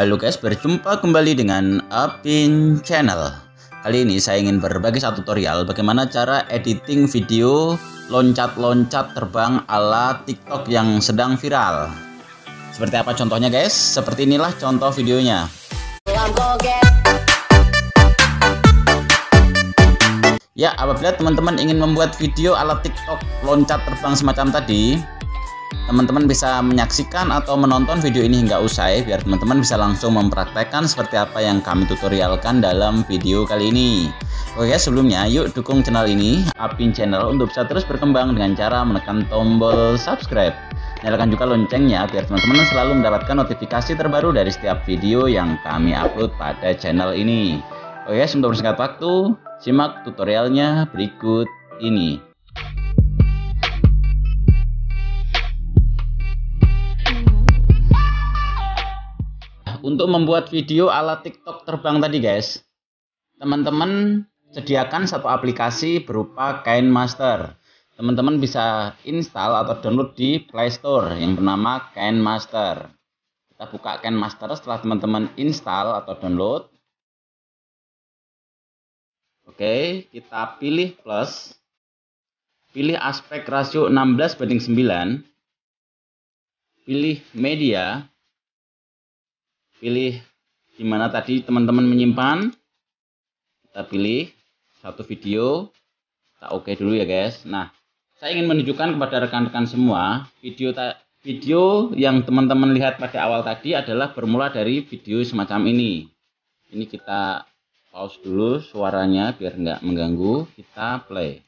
Halo guys, berjumpa kembali dengan Apin Channel. Kali ini saya ingin berbagi satu tutorial bagaimana cara editing video loncat-loncat terbang ala TikTok yang sedang viral. Seperti apa contohnya guys? Seperti inilah contoh videonya. Ya, apabila teman-teman ingin membuat video ala TikTok loncat terbang semacam tadi, Teman-teman bisa menyaksikan atau menonton video ini hingga usai biar teman-teman bisa langsung mempraktekkan seperti apa yang kami tutorialkan dalam video kali ini. Oke sebelumnya yuk dukung channel ini, Apin Channel untuk bisa terus berkembang dengan cara menekan tombol subscribe. Nyalakan juga loncengnya biar teman-teman selalu mendapatkan notifikasi terbaru dari setiap video yang kami upload pada channel ini. Oke, sebelum singkat waktu, simak tutorialnya berikut ini. untuk membuat video ala TikTok terbang tadi guys, teman-teman sediakan satu aplikasi berupa Kain Master. Teman-teman bisa install atau download di Play Store yang bernama Kain Master. Kita buka Kain Master setelah teman-teman install atau download. Oke, kita pilih plus. Pilih aspek rasio 16 banding 9. Pilih media pilih di mana tadi teman-teman menyimpan. Kita pilih satu video. Kita oke okay dulu ya guys. Nah, saya ingin menunjukkan kepada rekan-rekan semua video video yang teman-teman lihat pada awal tadi adalah bermula dari video semacam ini. Ini kita pause dulu suaranya biar nggak mengganggu. Kita play.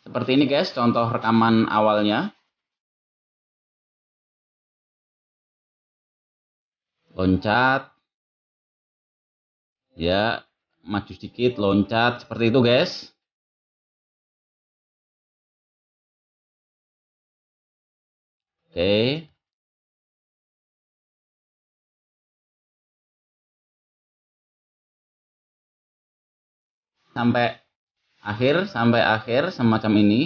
Seperti ini guys, contoh rekaman awalnya. loncat ya maju sedikit loncat seperti itu guys oke sampai akhir sampai akhir semacam ini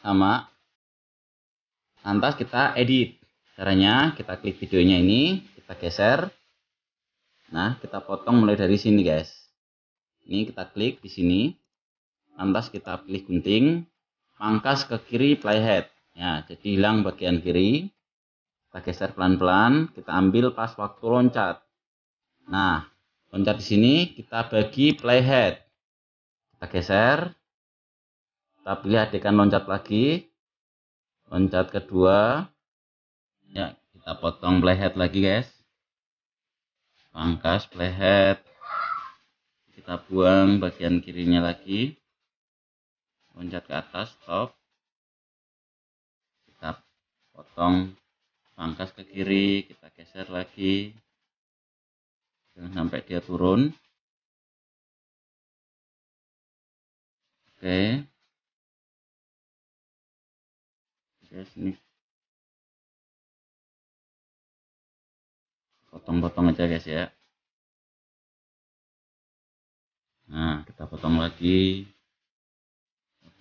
sama lantas kita edit caranya kita klik videonya ini kita geser nah kita potong mulai dari sini guys ini kita klik di sini lantas kita pilih gunting pangkas ke kiri playhead ya jadi hilang bagian kiri kita geser pelan-pelan kita ambil pas waktu loncat nah loncat di sini kita bagi playhead kita geser kita pilih adegan loncat lagi loncat kedua ya kita potong playhead lagi guys pangkas plehet kita buang bagian kirinya lagi loncat ke atas stop kita potong pangkas ke kiri kita geser lagi jangan sampai dia turun oke okay. oke sini potong-potong aja guys ya nah kita potong lagi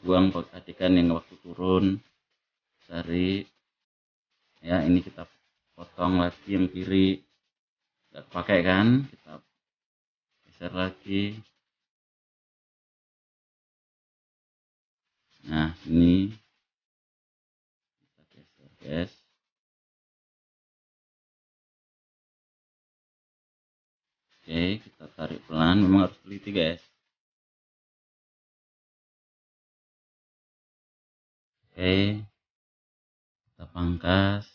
buang perhatikan yang waktu turun cari ya ini kita potong lagi yang kiri nggak pakai kan kita geser lagi nah ini kita geser guys oke kita tarik pelan memang harus teliti guys ya. oke kita pangkas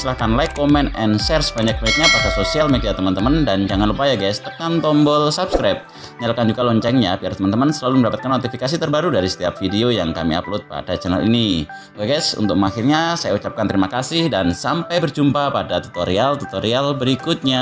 silahkan like, comment, and share sebanyak-banyaknya pada sosial media teman-teman dan jangan lupa ya guys tekan tombol subscribe nyalakan juga loncengnya biar teman-teman selalu mendapatkan notifikasi terbaru dari setiap video yang kami upload pada channel ini oke guys untuk akhirnya saya ucapkan terima kasih dan sampai berjumpa pada tutorial-tutorial berikutnya